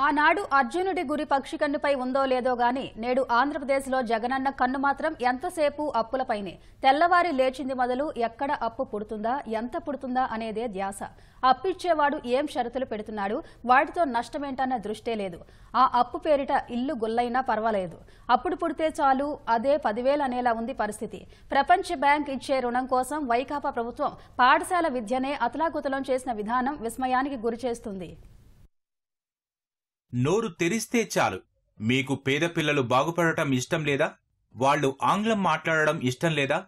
ఆనాడు అర్జునుడి గురి పక్షి కన్నుపై ఉందో లేదో గాని నేడు ఆంధ్రప్రదేశ్లో జగనన్న కన్ను మాత్రం ఎంతసేపు అప్పులపైనే తెల్లవారి లేచింది మొదలు ఎక్కడ అప్పు పుడుతుందా ఎంత పుడుతుందా అనేదే ధ్యాస అప్పిచ్చేవాడు ఏం షరతులు పెడుతున్నాడు వాటితో నష్టమేంటన్న దృష్టే లేదు ఆ అప్పు పేరిట ఇల్లు గుల్లైనా పర్వాలేదు అప్పుడు పుడితే చాలు అదే పదివేలు అనేలా ఉంది పరిస్థితి ప్రపంచ బ్యాంక్ ఇచ్చే రుణం కోసం వైకాపా ప్రభుత్వం పాఠశాల విద్యనే అతలాకుతలం చేసిన విధానం విస్మయానికి గురిచేస్తుంది నోరు తెరిస్తే చాలు మీకు పేద పిల్లలు బాగుపడటం ఇష్టం లేదా వాళ్లు ఆంగ్లం మాట్లాడడం ఇష్టం లేదా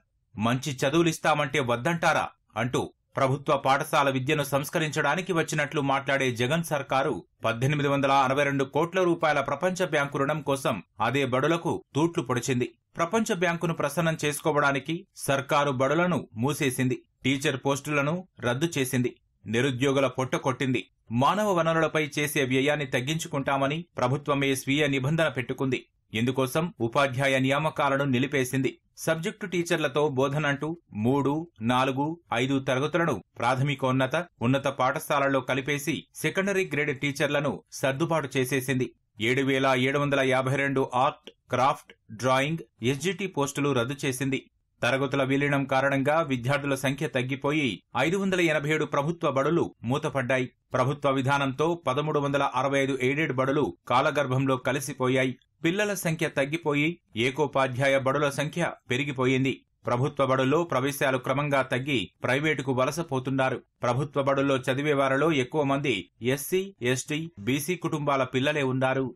మంచి చదువులిస్తామంటే వద్దంటారా అంటూ ప్రభుత్వ పాఠశాల విద్యను సంస్కరించడానికి వచ్చినట్లు మాట్లాడే జగన్ సర్కారు పద్దెనిమిది వందల అరవై రెండు కోట్ల రూపాయల ప్రపంచ బ్యాంకు రుణం కోసం అదే బడులకు తూట్లు పొడిచింది ప్రపంచ బ్యాంకును ప్రసన్నం చేసుకోవడానికి సర్కారు బడులను మూసేసింది టీచర్ పోస్టులను రద్దు చేసింది నిరుద్యోగుల పొట్ట కొట్టింది మానవ వనరులపై చేసే వ్యయాన్ని తగ్గించుకుంటామని ప్రభుత్వమే స్వీయ నిబంధన పెట్టుకుంది ఇందుకోసం ఉపాధ్యాయ నియామకాలను నిలిపేసింది సబ్జెక్టు టీచర్లతో బోధనంటూ మూడు నాలుగు ఐదు తరగతులను ప్రాథమికోన్నత ఉన్నత పాఠశాలల్లో కలిపేసి సెకండరీ గ్రేడ్ టీచర్లను సర్దుబాటు చేసేసింది ఏడు వేల ఏడు వందల యాభై రెండు ఆర్ట్ క్రాఫ్ట్ డ్రాయింగ్ ఎస్జిటి పోస్టులు రద్దు చేసింది తరగతుల విలీనం కారణంగా విద్యార్థుల సంఖ్య తగ్గిపోయి ఐదు వందల ఎనభై ఏడు ప్రభుత్వ బడులు మూతపడ్డాయి ప్రభుత్వ విధానంతో పదమూడు వందల అరవై ఐదు ఎయిడెడ్ బడులు కాలగర్భంలో కలిసిపోయాయి పిల్లల సంఖ్య తగ్గిపోయి ఏకోపాధ్యాయ బడుల సంఖ్య పెరిగిపోయింది ప్రభుత్వ బడుల్లో ప్రవేశాలు క్రమంగా తగ్గి ప్రైవేటుకు వలసపోతున్నారు ప్రభుత్వ బడుల్లో చదివే వారిలో ఎక్కువ మంది ఎస్సీ ఎస్టీ బీసీ కుటుంబాల పిల్లలే ఉన్నారు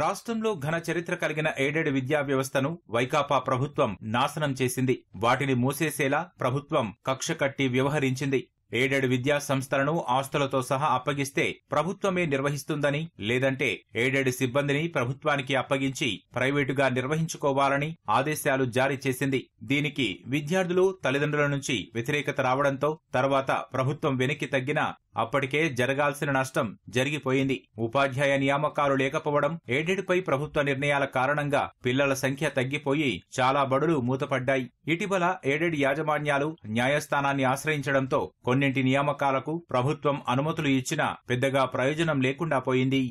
రాష్ట్రంలో ఘన చరిత్ర కలిగిన ఎయిడెడ్ విద్యా వ్యవస్థను వైకాపా ప్రభుత్వం నాశనం చేసింది వాటిని మూసేసేలా ప్రభుత్వం కక్ష కట్టి వ్యవహరించింది ఎయిడెడ్ విద్యా సంస్థలను ఆస్తులతో సహా అప్పగిస్తే ప్రభుత్వమే నిర్వహిస్తుందని లేదంటే ఎయిడెడ్ సిబ్బందిని ప్రభుత్వానికి అప్పగించి ప్రైవేటుగా నిర్వహించుకోవాలని ఆదేశాలు జారీ చేసింది దీనికి విద్యార్థులు తల్లిదండ్రుల నుంచి వ్యతిరేకత రావడంతో తర్వాత ప్రభుత్వం వెనక్కి తగ్గిన అప్పటికే జరగాల్సిన నష్టం జరిగిపోయింది ఉపాధ్యాయ నియామకాలు లేకపోవడం ఎయిడెడ్పై ప్రభుత్వ నిర్ణయాల కారణంగా పిల్లల సంఖ్య తగ్గిపోయి చాలా బడులు మూతపడ్డాయి ఇటీవల ఎయిడెడ్ యాజమాన్యాలు న్యాయస్థానాన్ని ఆశ్రయించడంతో కొన్నింటి నియామకాలకు ప్రభుత్వం అనుమతులు ఇచ్చినా పెద్దగా ప్రయోజనం లేకుండా పోయింది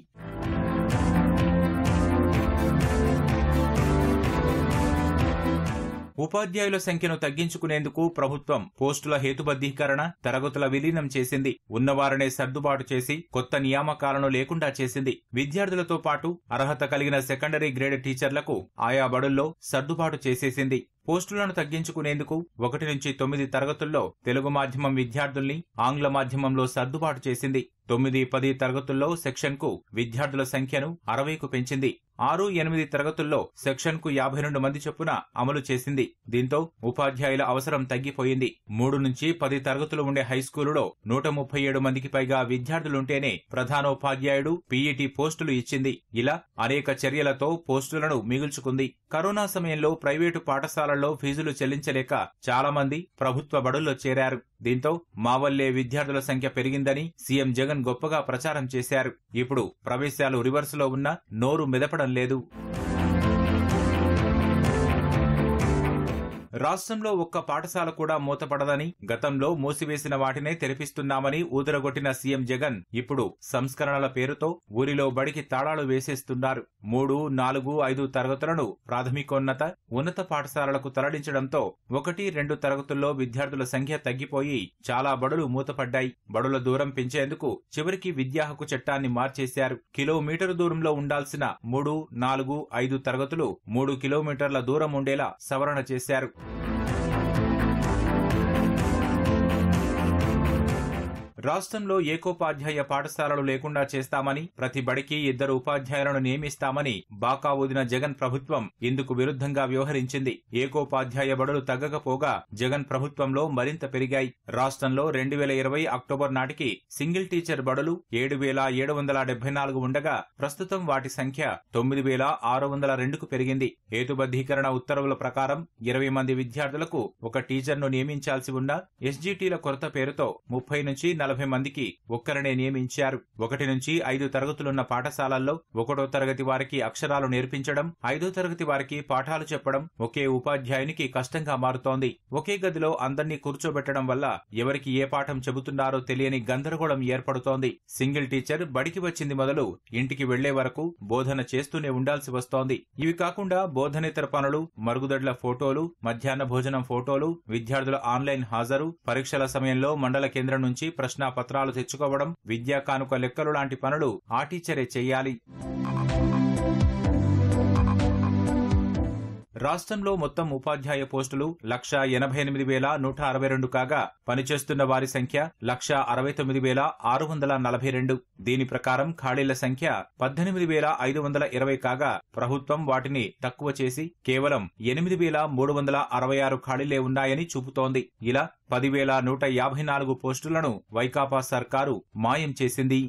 ఉపాధ్యాయుల సంఖ్యను తగ్గించుకునేందుకు ప్రభుత్వం పోస్టుల హేతుబద్ధీకరణ తరగతుల విలీనం చేసింది ఉన్నవారనే సర్దుబాటు చేసి కొత్త నియామకాలను లేకుండా చేసింది విద్యార్థులతో పాటు అర్హత కలిగిన సెకండరీ గ్రేడ్ టీచర్లకు ఆయా బడుల్లో సర్దుబాటు చేసేసింది పోస్టులను తగ్గించుకునేందుకు ఒకటి నుంచి తొమ్మిది తరగతుల్లో తెలుగు మాధ్యమం విద్యార్థుల్ని ఆంగ్ల మాధ్యమంలో సర్దుబాటు చేసింది తొమ్మిది పది తరగతుల్లో సెక్షన్కు విద్యార్థుల సంఖ్యను అరవైకు పెంచింది ఆరు ఎనిమిది తరగతుల్లో సెక్షన్కు యాభై రెండు మంది చొప్పున అమలు చేసింది దీంతో ఉపాధ్యాయుల అవసరం తగ్గిపోయింది మూడు నుంచి పది తరగతులు ఉండే హైస్కూలులో నూట ముప్పై ఏడు మందికి పైగా విద్యార్థులుంటేనే ప్రధానోపాధ్యాయుడు పీఈటీ పోస్టులు ఇచ్చింది ఇలా అనేక చర్యలతో పోస్టులను మిగుల్చుకుంది కరోనా సమయంలో ప్రైవేటు పాఠశాలల్లో ఫీజులు చెల్లించలేక చాలా మంది ప్రభుత్వ బడుల్లో చేరారు దీంతో మావల్లే విద్యార్థుల సంఖ్య పెరిగిందని సీఎం జగన్ గొప్పగా ప్రచారం చేశారు ఇప్పుడు ప్రవేశాలు లో ఉన్నా నోరు మెదపడం లేదు రాష్ట్రంలో ఒక్క పాఠశాల కూడా మూతపడదని గతంలో మూసివేసిన వాటినే తెరిపిస్తున్నామని ఊదరగొట్టిన సీఎం జగన్ ఇప్పుడు సంస్కరణల పేరుతో ఊరిలో బడికి తాళాలు వేసేస్తున్నారు మూడు నాలుగు ఐదు తరగతులను ప్రాథమికోన్నత ఉన్నత పాఠశాలలకు తరలించడంతో ఒకటి రెండు తరగతుల్లో విద్యార్థుల సంఖ్య తగ్గిపోయి చాలా బడులు మూతపడ్డాయి బడుల దూరం పెంచేందుకు చివరికి విద్యా హక్కు చట్టాన్ని మార్చేశారు కిలోమీటరు దూరంలో ఉండాల్సిన మూడు నాలుగు ఐదు తరగతులు మూడు కిలోమీటర్ల దూరం ఉండేలా సవరణ చేశారు రాష్ట్రంలో ఏకోపాధ్యాయ పాఠశాలలు లేకుండా చేస్తామని ప్రతి బడికి ఇద్దరు ఉపాధ్యాయులను నియమిస్తామని బాకా ఊదిన జగన్ ప్రభుత్వం ఇందుకు విరుద్ధంగా వ్యవహరించింది ఏకోపాధ్యాయ బడులు తగ్గకపోగా జగన్ ప్రభుత్వంలో మరింత పెరిగాయి రాష్ట్రంలో రెండు వేల ఇరవై అక్టోబర్ నాటికి సింగిల్ టీచర్ బడులు ఏడు వేల ఏడు వందల డెబ్బై నాలుగు ఉండగా ప్రస్తుతం వాటి సంఖ్య తొమ్మిది వేల ఆరు వందల రెండుకు పెరిగింది హేతుబద్ధీకరణ ఉత్తర్వుల ప్రకారం ఇరవై మంది విద్యార్థులకు ఒక టీచర్ను నియమించాల్సి ఉన్న ఎస్జీటీల కొరత పేరుతో ముప్పై నుంచి నలభై నలభై మందికి ఒక్కరినే నియమించారు ఒకటి నుంచి ఐదు తరగతులున్న పాఠశాలల్లో ఒకటో తరగతి వారికి అక్షరాలు నేర్పించడం ఐదో తరగతి వారికి పాఠాలు చెప్పడం ఒకే ఉపాధ్యాయునికి కష్టంగా మారుతోంది ఒకే గదిలో అందర్నీ కూర్చోబెట్టడం వల్ల ఎవరికి ఏ పాఠం చెబుతున్నారో తెలియని గందరగోళం ఏర్పడుతోంది సింగిల్ టీచర్ బడికి వచ్చింది మొదలు ఇంటికి వెళ్లే వరకు బోధన చేస్తూనే ఉండాల్సి వస్తోంది ఇవి కాకుండా బోధనేతర పనులు మరుగుదొడ్ల ఫోటోలు మధ్యాహ్న భోజనం ఫోటోలు విద్యార్థుల ఆన్లైన్ హాజరు పరీక్షల సమయంలో మండల కేంద్రం నుంచి ప్రశ్న ప్రశ్న పత్రాలు తెచ్చుకోవడం విద్యా కానుక లెక్కలు లాంటి పనులు ఆ టీచరే చెయ్యాలి రాష్ట్రంలో మొత్తం ఉపాధ్యాయ పోస్టులు లక్ష ఎనభై ఎనిమిది వేల నూట అరవై రెండు కాగా పనిచేస్తున్న వారి సంఖ్య లక్ష అరవై తొమ్మిది వేల ఆరు వందల నలభై రెండు దీని ప్రకారం ఖాళీల సంఖ్య పద్దెనిమిది వేల ఐదు వందల ఇరవై కాగా ప్రభుత్వం వాటిని తక్కువ చేసి కేవలం ఎనిమిది వేల మూడు వందల అరవై ఆరు ఖాళీలే ఉన్నాయని చూపుతోంది ఇలా పదివేల నూట యాభై నాలుగు పోస్టులను వైకాపా సర్కారు మాయం చేసింది